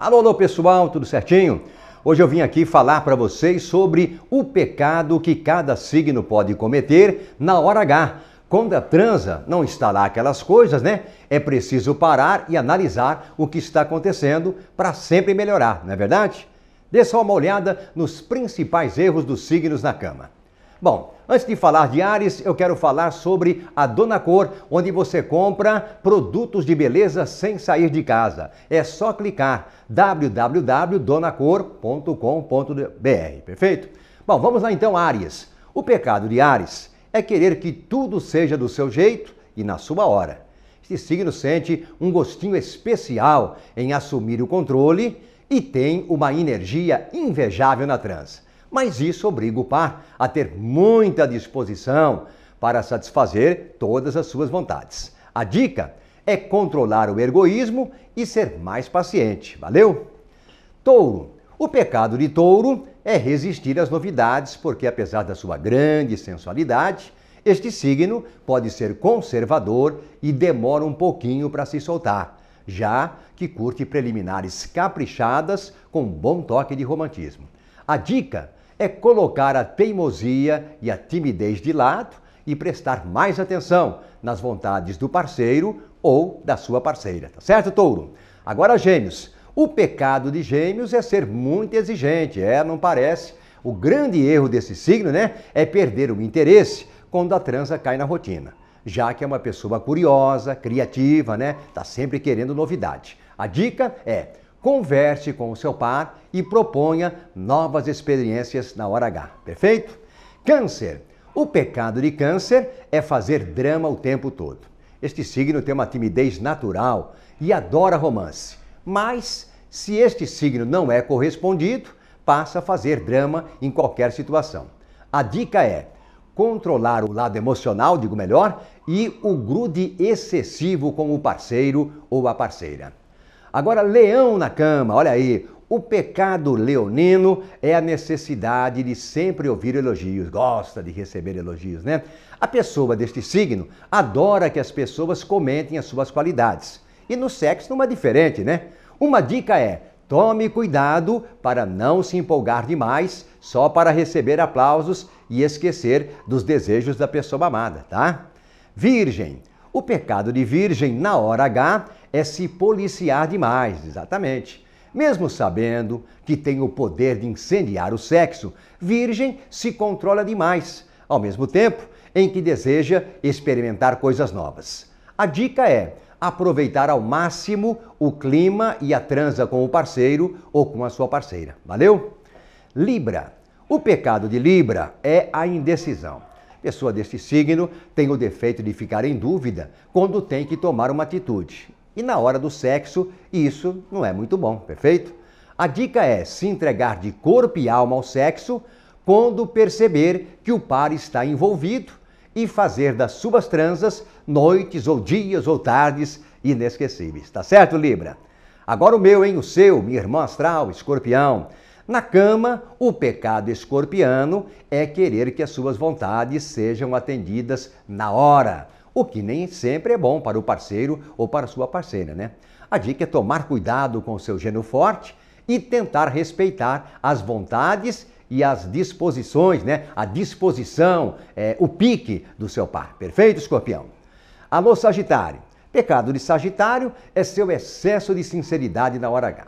Alô, alô pessoal, tudo certinho? Hoje eu vim aqui falar para vocês sobre o pecado que cada signo pode cometer na hora H. Quando a transa não está lá aquelas coisas, né? É preciso parar e analisar o que está acontecendo para sempre melhorar, não é verdade? Dê só uma olhada nos principais erros dos signos na cama. Bom, antes de falar de Ares, eu quero falar sobre a Dona Cor, onde você compra produtos de beleza sem sair de casa. É só clicar www.donacor.com.br, perfeito? Bom, vamos lá então, Ares. O pecado de Ares é querer que tudo seja do seu jeito e na sua hora. Este signo sente um gostinho especial em assumir o controle e tem uma energia invejável na trança mas isso obriga o par a ter muita disposição para satisfazer todas as suas vontades. A dica é controlar o egoísmo e ser mais paciente. Valeu? Touro. O pecado de touro é resistir às novidades, porque apesar da sua grande sensualidade, este signo pode ser conservador e demora um pouquinho para se soltar, já que curte preliminares caprichadas com um bom toque de romantismo. A dica é colocar a teimosia e a timidez de lado e prestar mais atenção nas vontades do parceiro ou da sua parceira, tá certo, touro? Agora, gêmeos. O pecado de gêmeos é ser muito exigente, é, não parece. O grande erro desse signo, né, é perder o interesse quando a transa cai na rotina já que é uma pessoa curiosa, criativa, né? Tá sempre querendo novidade. A dica é Converse com o seu par e proponha novas experiências na hora H, perfeito? Câncer. O pecado de Câncer é fazer drama o tempo todo. Este signo tem uma timidez natural e adora romance. Mas, se este signo não é correspondido, passa a fazer drama em qualquer situação. A dica é controlar o lado emocional, digo melhor, e o grude excessivo com o parceiro ou a parceira. Agora, leão na cama, olha aí. O pecado leonino é a necessidade de sempre ouvir elogios, gosta de receber elogios, né? A pessoa deste signo adora que as pessoas comentem as suas qualidades. E no sexo não é diferente, né? Uma dica é: tome cuidado para não se empolgar demais só para receber aplausos e esquecer dos desejos da pessoa amada, tá? Virgem. O pecado de virgem na hora H é se policiar demais, exatamente. Mesmo sabendo que tem o poder de incendiar o sexo, Virgem se controla demais, ao mesmo tempo em que deseja experimentar coisas novas. A dica é aproveitar ao máximo o clima e a transa com o parceiro ou com a sua parceira. Valeu? Libra. O pecado de Libra é a indecisão. Pessoa deste signo tem o defeito de ficar em dúvida quando tem que tomar uma atitude. E na hora do sexo, isso não é muito bom, perfeito? A dica é se entregar de corpo e alma ao sexo quando perceber que o par está envolvido e fazer das suas transas noites ou dias ou tardes inesquecíveis. Tá certo, Libra? Agora o meu, hein? O seu, minha irmã astral, escorpião. Na cama, o pecado escorpiano é querer que as suas vontades sejam atendidas na hora o que nem sempre é bom para o parceiro ou para sua parceira, né? A dica é tomar cuidado com o seu gênio forte e tentar respeitar as vontades e as disposições, né? A disposição, é, o pique do seu par. Perfeito, escorpião? Alô, Sagitário. Pecado de Sagitário é seu excesso de sinceridade na hora H.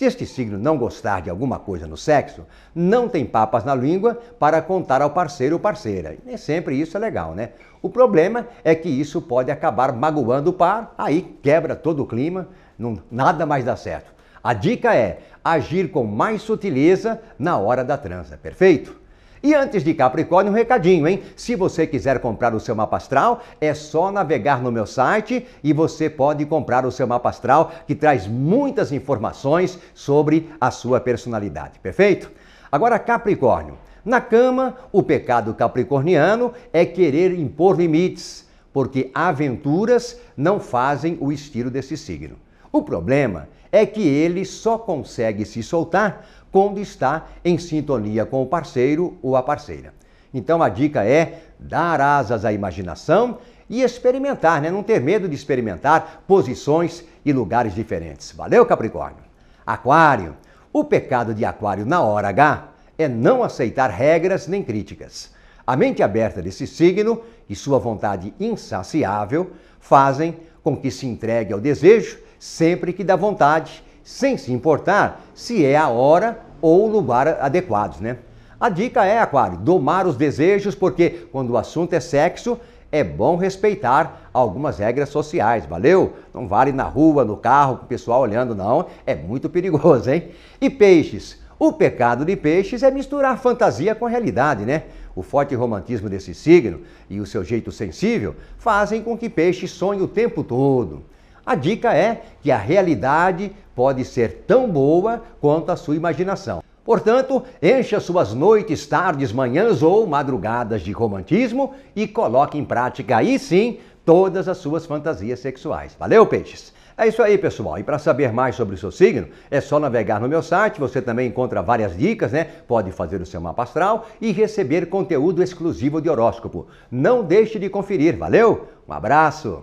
Se este signo não gostar de alguma coisa no sexo, não tem papas na língua para contar ao parceiro ou parceira. E sempre isso é legal, né? O problema é que isso pode acabar magoando o par, aí quebra todo o clima, não, nada mais dá certo. A dica é agir com mais sutileza na hora da transa, perfeito? E antes de Capricórnio, um recadinho, hein? Se você quiser comprar o seu mapa astral, é só navegar no meu site e você pode comprar o seu mapa astral, que traz muitas informações sobre a sua personalidade, perfeito? Agora, Capricórnio. Na cama, o pecado capricorniano é querer impor limites, porque aventuras não fazem o estilo desse signo. O problema é que ele só consegue se soltar quando está em sintonia com o parceiro ou a parceira. Então a dica é dar asas à imaginação e experimentar, né? Não ter medo de experimentar posições e lugares diferentes. Valeu, Capricórnio? Aquário. O pecado de Aquário na hora H é não aceitar regras nem críticas. A mente aberta desse signo e sua vontade insaciável fazem com que se entregue ao desejo sempre que dá vontade sem se importar se é a hora ou o lugar adequados, né? A dica é, Aquário, domar os desejos, porque quando o assunto é sexo, é bom respeitar algumas regras sociais, valeu? Não vale na rua, no carro, com o pessoal olhando, não. É muito perigoso, hein? E peixes? O pecado de peixes é misturar fantasia com realidade, né? O forte romantismo desse signo e o seu jeito sensível fazem com que peixes sonhe o tempo todo. A dica é que a realidade pode ser tão boa quanto a sua imaginação. Portanto, encha suas noites, tardes, manhãs ou madrugadas de romantismo e coloque em prática aí sim todas as suas fantasias sexuais. Valeu, peixes! É isso aí, pessoal. E para saber mais sobre o seu signo, é só navegar no meu site. Você também encontra várias dicas, né? Pode fazer o seu mapa astral e receber conteúdo exclusivo de horóscopo. Não deixe de conferir, valeu? Um abraço!